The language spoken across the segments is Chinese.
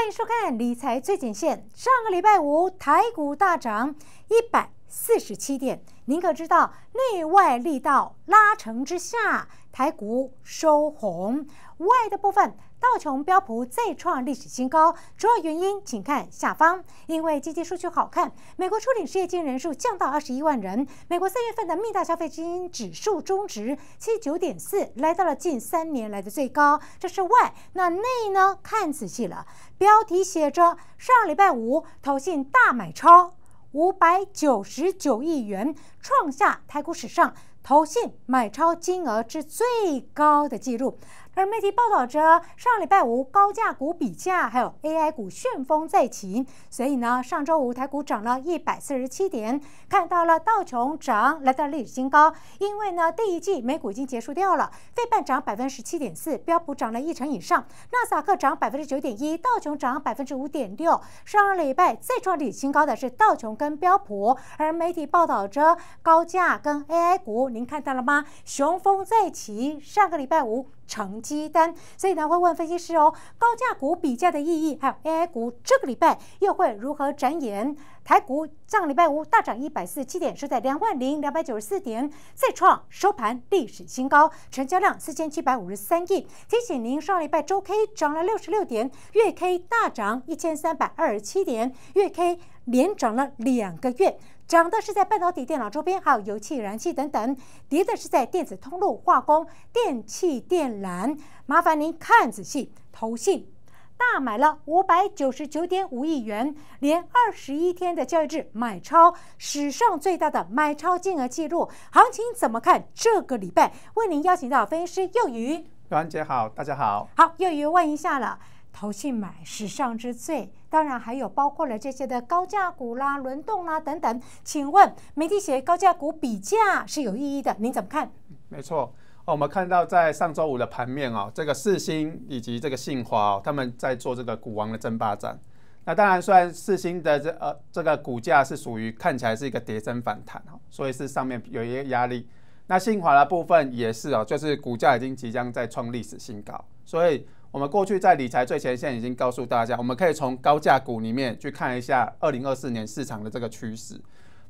欢迎收看《理财最前线》。上个礼拜五，台股大涨一百。四十七点，您可知道内外力道拉成之下，台股收红。外的部分道琼标普再创历史新高，主要原因请看下方，因为经济数据好看。美国初领失业金人数降到二十一万人。美国三月份的密大消费基金指数中值七九点四，来到了近三年来的最高。这是外，那内呢？看仔细了，标题写着上礼拜五，投信大买超。五百九十九亿元，创下台股史上投信买超金额之最高的纪录。而媒体报道着上礼拜五高价股比价，还有 AI 股旋风再起。所以呢，上周五台股涨了一百四十七点，看到了道琼涨来到历史新高。因为呢，第一季美股已经结束掉了，费半涨百分之十七点四，标普涨了一成以上，纳斯达克涨百分之九点一，道琼涨百分之五点六。上个礼拜再创历史新高的是道琼跟标普。而媒体报道着高价跟 AI 股，您看到了吗？雄风再起。上个礼拜五。成绩单，所以呢会问分析师哦，高价股比价的意义，还有 AI 股这个礼拜又会如何展演？台股上礼拜五大涨一百四十七点，收在两万零两百九十四点，再创收盘历史新高，成交量四千七百五十三亿。提醒您，上礼拜周 K 涨了六十六点，月 K 大涨一千三百二十七点，月 K 连涨了两个月。涨的是在半导体、电脑周边，还有油气、燃气等等；跌的是在电子通路、化工、电气电缆。麻烦您看仔细，投信大买了五百九十九点五亿元，连二十一天的交易日买超，史上最大的买超金额记录。行情怎么看？这个礼拜为您邀请到分析师幼瑜，叶安姐好，大家好，好，幼瑜问一下了。投信买史上之最，当然还有包括了这些的高价股啦、轮动啦等等。请问媒体写高价股比价是有意义的？您怎么看？没错我们看到在上周五的盘面哦，这个四星以及这个信华，他们在做这个股王的争霸战。那当然，虽然四星的这呃这个股价是属于看起来是一个跌升反弹哦，所以是上面有一些压力。那信华的部分也是哦，就是股价已经即将在创历史新高，所以。我们过去在理财最前，线已经告诉大家，我们可以从高价股里面去看一下二零二四年市场的这个趋势。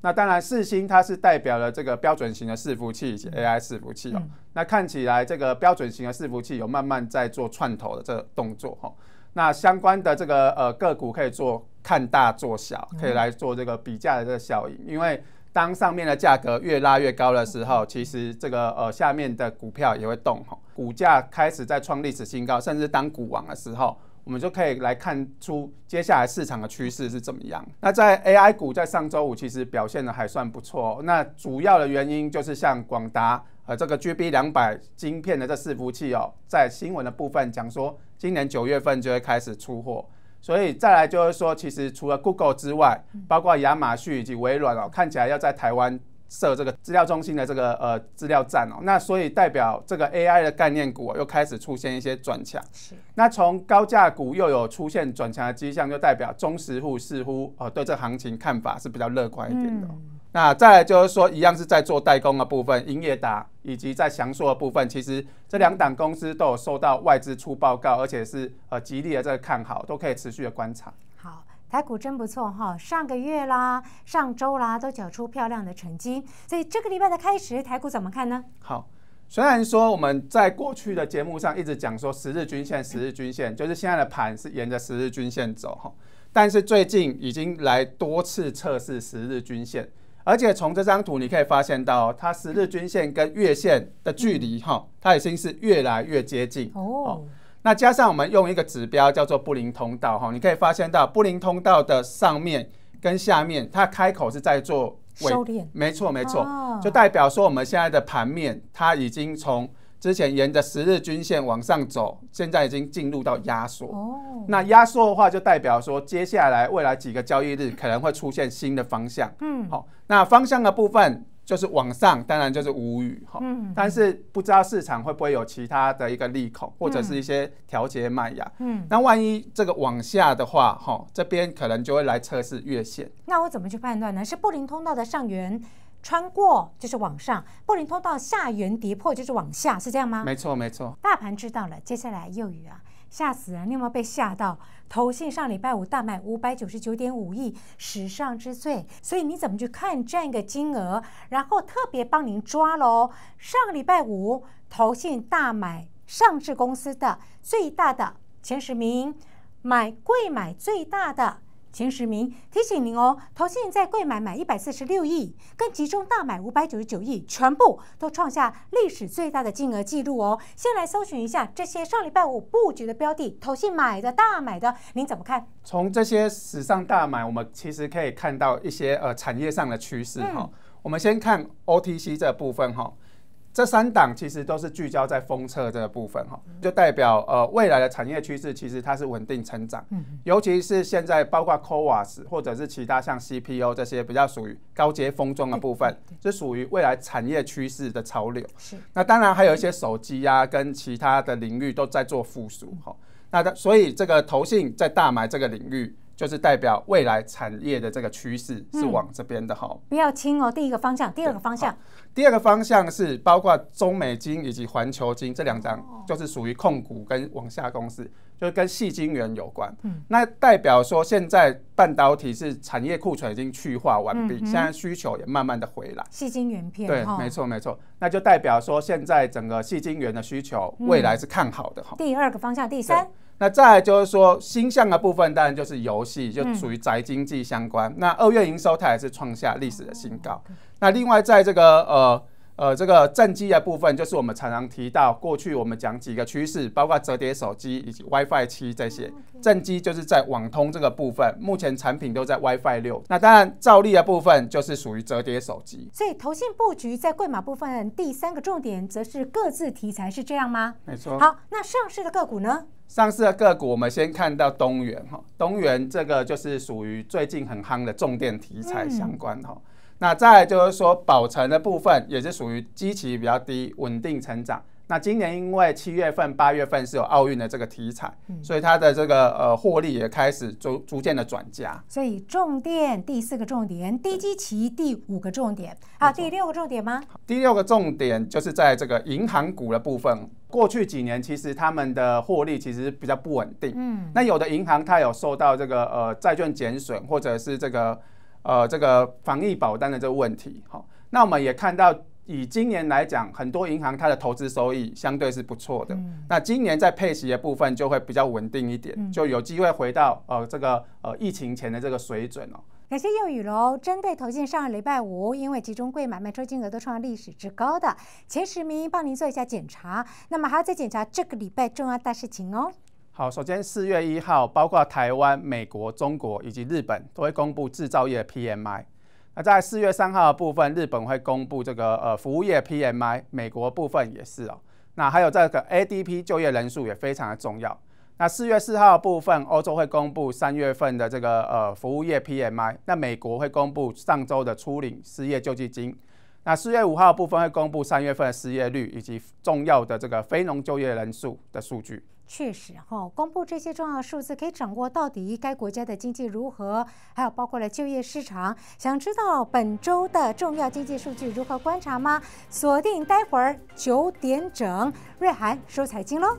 那当然，四星它是代表了这个标准型的伺服器以及 AI 伺服器哦。那看起来这个标准型的伺服器有慢慢在做串头的这动作哈。那相关的这个呃个股可以做看大做小，可以来做这个比价的这个效应，因为。当上面的价格越拉越高的时候，其实这个呃下面的股票也会动吼，股价开始在创历史新高，甚至当股王的时候，我们就可以来看出接下来市场的趋势是怎么样。那在 AI 股在上周五其实表现的还算不错，那主要的原因就是像广达和这个 GB 两百晶片的这伺服器哦，在新闻的部分讲说，今年九月份就会开始出货。所以再来就是说，其实除了 Google 之外，包括亚马逊以及微软哦，看起来要在台湾设这个资料中心的这个呃资料站哦，那所以代表这个 AI 的概念股又开始出现一些转强。是。那从高价股又有出现转强的迹象，就代表中实户似乎呃对这行情看法是比较乐观一点的。那再就是说，一样是在做代工的部分，英业达以及在强硕的部分，其实这两档公司都有受到外资出报告，而且是呃极力的在看好，都可以持续的观察。好，台股真不错哈，上个月啦、上周啦都缴出漂亮的成绩，所以这个礼拜的开始，台股怎么看呢？好，虽然说我们在过去的节目上一直讲说十日均线、十日均线，就是现在的盘是沿着十日均线走哈，但是最近已经来多次测试十日均线。而且从这张图你可以发现到，它十日均线跟月线的距离哈，它已经是越来越接近哦。那加上我们用一个指标叫做布林通道哈，你可以发现到布林通道的上面跟下面，它开口是在做收敛，没错没错，就代表说我们现在的盘面它已经从。之前沿着十日均线往上走，现在已经进入到压缩。哦，那压缩的话，就代表说接下来未来几个交易日可能会出现新的方向。嗯，好，那方向的部分就是往上，当然就是无语哈。嗯，但是不知道市场会不会有其他的一个利空，或者是一些调节卖压。嗯，那万一这个往下的话，哈，这边可能就会来测试月线。那我怎么去判断呢？是布林通道的上缘。穿过就是往上，布林通道下缘跌破就是往下，是这样吗？没错，没错。大盘知道了，接下来又雨啊，吓死人！你有没有被吓到？投信上礼拜五大卖五百九十九点五亿，史上之最。所以你怎么去看这样一个金额？然后特别帮您抓喽，上礼拜五投信大买上市公司的最大的前十名，买贵买最大的。前十名提醒您哦，投信在贵买买一百四十六亿，跟集中大买五百九十九亿，全部都创下历史最大的金额记录哦。先来搜寻一下这些上礼拜五布局的标的，投信买的、大买的，您怎么看？从这些史上大买，我们其实可以看到一些呃产业上的趋势哈。我们先看 OTC 这部分哈。这三档其实都是聚焦在封测这个部分哈，就代表呃未来的产业趋势其实它是稳定成长，尤其是现在包括 CoWAS 或者是其他像 CPU 这些比较属于高阶封装的部分，是属于未来产业趋势的潮流。是，那当然还有一些手机呀跟其他的领域都在做复苏哈，那所以这个投信在大买这个领域。就是代表未来产业的这个趋势是往这边的哈，不要听哦。第一个方向，第二个方向，第二个方向是包括中美金以及环球金这两张，就是属于控股跟往下公司。就是跟细晶圆有关，那代表说现在半导体是产业库存已经去化完毕，现在需求也慢慢的回来。细晶圆片对，没错没错，那就代表说现在整个细晶圆的需求未来是看好的哈。第二个方向，第三，那再就是说新象的部分，当然就是游戏，就属于宅经济相关。那二月营收它也是创下历史的新高。那另外在这个呃。呃，这个正机的部分就是我们常常提到过去，我们讲几个趋势，包括折叠手机以及 WiFi 七这些正机，就是在网通这个部分，目前产品都在 WiFi 六。那当然，照例的部分就是属于折叠手机。所以，投信布局在贵码部分，第三个重点则是各自题材是这样吗？没错。好，那上市的个股呢？上市的个股，我们先看到东元哈，东元这个就是属于最近很夯的重电题材相关哈。那再就是说，保存的部分也是属于基期比较低、稳定成长。那今年因为七月份、八月份是有奥运的这个题材，所以它的这个呃获利也开始逐逐渐的转加。所以重点第四个重点低基期，第五个重点，好，第六个重点吗？第六个重点就是在这个银行股的部分，过去几年其实他们的获利其实比较不稳定。嗯，那有的银行它有受到这个呃债券减损，或者是这个。呃，这个防疫保单的这个问题，好，那我们也看到，以今年来讲，很多银行它的投资收益相对是不错的。那今年在配息的部分就会比较稳定一点，就有机会回到呃这个呃疫情前的这个水准哦。感谢又雨楼，针对投进上礼拜五，因为集中柜买卖出金额都创下历史之高的前十名，帮您做一下检查。那么还要再检查这个礼拜重要大事情哦。好，首先四月一号，包括台湾、美国、中国以及日本都会公布制造业 PMI。那在四月三号的部分，日本会公布这个呃服务业 PMI，美国部分也是哦。那还有这个 ADP 就业人数也非常的重要。那四月四号的部分，欧洲会公布三月份的这个呃服务业 PMI，那美国会公布上周的初领失业救济金。那四月五号部分会公布三月份的失业率以及重要的这个非农就业人数的数据。确实哈，公布这些重要数字，可以掌握到底该国家的经济如何，还有包括了就业市场。想知道本周的重要经济数据如何观察吗？锁定待会儿九点整，瑞涵收财经喽。